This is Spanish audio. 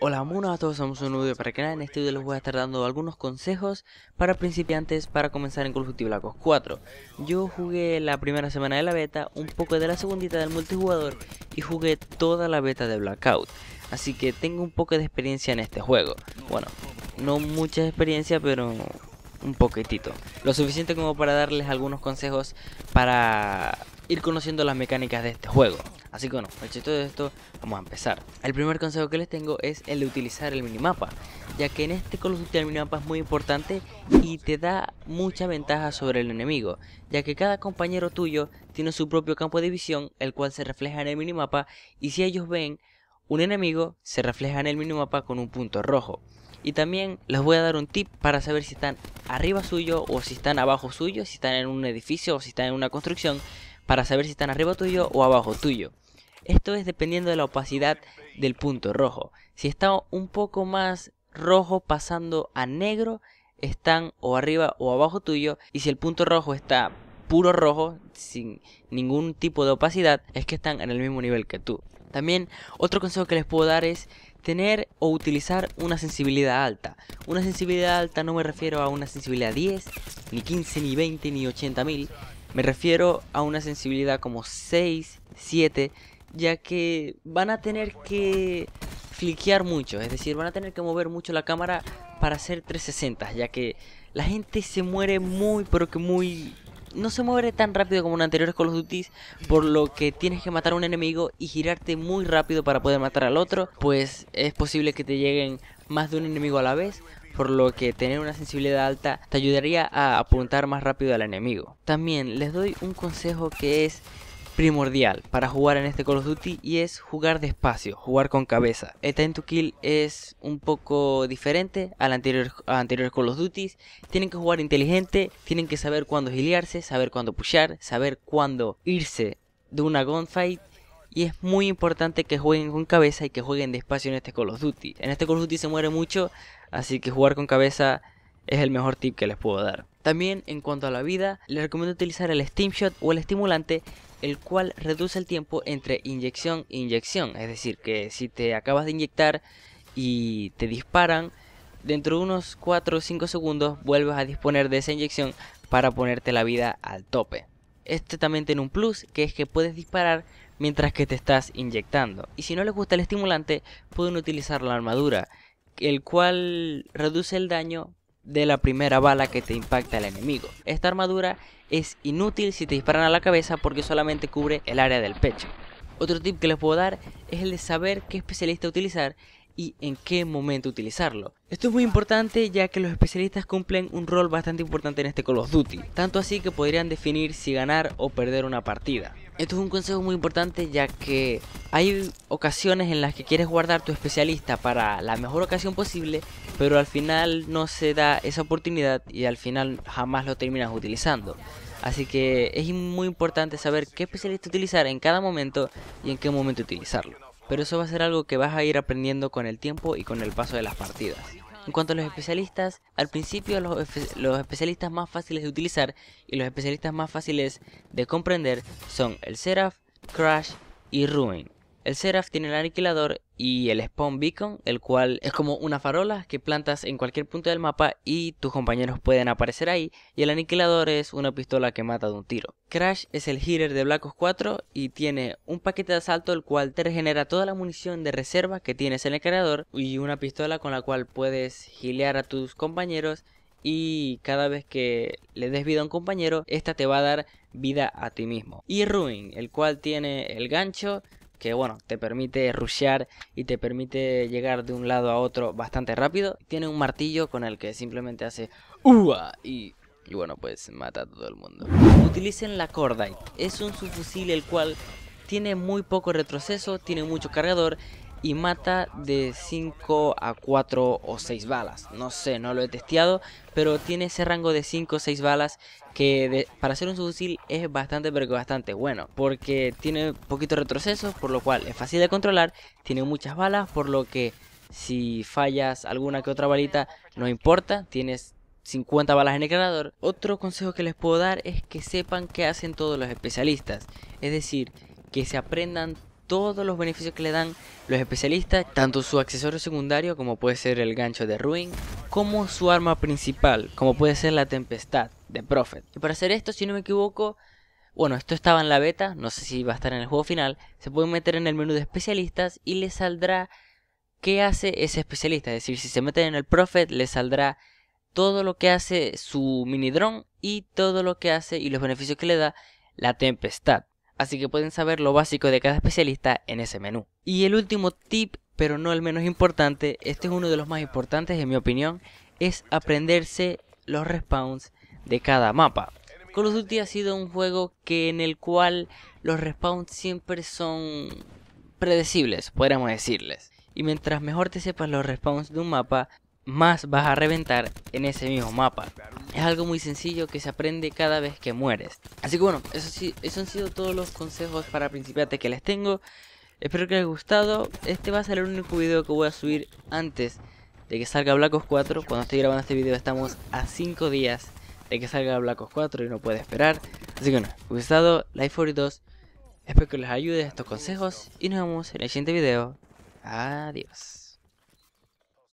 Hola monos, a todos somos un nuevo video para que canal, en este video les voy a estar dando algunos consejos para principiantes para comenzar en Call of Duty Black Ops 4 Yo jugué la primera semana de la beta, un poco de la segundita del multijugador y jugué toda la beta de Blackout Así que tengo un poco de experiencia en este juego, bueno, no mucha experiencia pero un poquitito Lo suficiente como para darles algunos consejos para ir conociendo las mecánicas de este juego Así que bueno, hecho todo esto, vamos a empezar. El primer consejo que les tengo es el de utilizar el minimapa, ya que en este Call of el minimapa es muy importante y te da mucha ventaja sobre el enemigo, ya que cada compañero tuyo tiene su propio campo de visión, el cual se refleja en el minimapa y si ellos ven un enemigo, se refleja en el minimapa con un punto rojo. Y también les voy a dar un tip para saber si están arriba suyo o si están abajo suyo, si están en un edificio o si están en una construcción, para saber si están arriba tuyo o abajo tuyo. Esto es dependiendo de la opacidad del punto rojo. Si está un poco más rojo pasando a negro, están o arriba o abajo tuyo. Y si el punto rojo está puro rojo, sin ningún tipo de opacidad, es que están en el mismo nivel que tú. También otro consejo que les puedo dar es tener o utilizar una sensibilidad alta. Una sensibilidad alta no me refiero a una sensibilidad 10, ni 15, ni 20, ni 80.000. Me refiero a una sensibilidad como 6, 7, ya que van a tener que fliquear mucho, es decir, van a tener que mover mucho la cámara para hacer 360, ya que la gente se muere muy, pero que muy... No se mueve tan rápido como en anteriores Call of Duty, por lo que tienes que matar a un enemigo y girarte muy rápido para poder matar al otro, pues es posible que te lleguen más de un enemigo a la vez, por lo que tener una sensibilidad alta te ayudaría a apuntar más rápido al enemigo. También les doy un consejo que es primordial para jugar en este Call of Duty y es jugar despacio, jugar con cabeza. El time to kill es un poco diferente al anterior, anterior Call of Duty. Tienen que jugar inteligente, tienen que saber cuándo giliarse, saber cuándo pushar, saber cuándo irse de una gunfight y es muy importante que jueguen con cabeza y que jueguen despacio en este Call of Duty. En este Call of Duty se muere mucho, así que jugar con cabeza es el mejor tip que les puedo dar. También en cuanto a la vida, les recomiendo utilizar el Steam Shot o el estimulante el cual reduce el tiempo entre inyección e inyección. Es decir, que si te acabas de inyectar y te disparan, dentro de unos 4 o 5 segundos vuelves a disponer de esa inyección para ponerte la vida al tope. Este también tiene un plus, que es que puedes disparar mientras que te estás inyectando. Y si no les gusta el estimulante, pueden utilizar la armadura, el cual reduce el daño de la primera bala que te impacta el enemigo. Esta armadura es inútil si te disparan a la cabeza porque solamente cubre el área del pecho. Otro tip que les puedo dar es el de saber qué especialista utilizar y en qué momento utilizarlo. Esto es muy importante ya que los especialistas cumplen un rol bastante importante en este Call of Duty, tanto así que podrían definir si ganar o perder una partida. Esto es un consejo muy importante ya que hay ocasiones en las que quieres guardar tu especialista para la mejor ocasión posible, pero al final no se da esa oportunidad y al final jamás lo terminas utilizando. Así que es muy importante saber qué especialista utilizar en cada momento y en qué momento utilizarlo. Pero eso va a ser algo que vas a ir aprendiendo con el tiempo y con el paso de las partidas. En cuanto a los especialistas, al principio los, especialistas más fáciles de utilizar y los especialistas más fáciles de comprender son el Seraph, Crash y Ruin. El Seraph tiene el aniquilador y el Spawn Beacon, el cual es como una farola que plantas en cualquier punto del mapa y tus compañeros pueden aparecer ahí. Y el aniquilador es una pistola que mata de un tiro. Crash es el healer de Black Ops 4 y tiene un paquete de asalto el cual te regenera toda la munición de reserva que tienes en el creador y una pistola con la cual puedes healear a tus compañeros y cada vez que le des vida a un compañero, esta te va a dar vida a ti mismo. Y Ruin, el cual tiene el gancho, que bueno, te permite rushear y te permite llegar de un lado a otro bastante rápido. Tiene un martillo con el que simplemente hace ¡Ua! Y, bueno, pues mata a todo el mundo. Utilicen la Cordite. Es un subfusil el cual tiene muy poco retroceso, tiene mucho cargador y mata de 5 a 4 o 6 balas. No sé, no lo he testeado, pero tiene ese rango de 5 o 6 balas que para ser un subfusil es bastante pero bastante bueno, porque tiene poquito retroceso, por lo cual es fácil de controlar, tiene muchas balas, por lo que si fallas alguna que otra balita no importa, tienes 50 balas en el ganador Otro consejo que les puedo dar es que sepan qué hacen todos los especialistas, es decir, que se aprendan todos los beneficios que le dan los especialistas, tanto su accesorio secundario como puede ser el gancho de Ruin, como su arma principal, como puede ser la tempestad de Prophet. Y para hacer esto, si no me equivoco, bueno, esto estaba en la beta, no sé si va a estar en el juego final, se puede meter en el menú de especialistas y le saldrá qué hace ese especialista, es decir, si se meten en el Prophet le saldrá todo lo que hace su mini dron y todo lo que hace y los beneficios que le da la tempestad así que pueden saber lo básico de cada especialista en ese menú. Y el último tip, pero no el menos importante, este es uno de los más importantes en mi opinión, es aprenderse los respawns de cada mapa. Call of Duty ha sido un juego que en el cual los respawns siempre son predecibles, podríamos decirles. Y mientras mejor te sepas los respawns de un mapa, más vas a reventar en ese mismo mapa. Es algo muy sencillo que se aprende cada vez que mueres. Así que bueno, eso sí, esos han sido todos los consejos para principiantes que les tengo. Espero que les haya gustado. Este va a ser el único video que voy a subir antes de que salga Black Ops 4. Cuando estoy grabando este video estamos a 5 días de que salga Black Ops 4 y no puede esperar. Así que bueno, gustado, Life 42. Espero que les ayude estos consejos y nos vemos en el siguiente video. Adiós.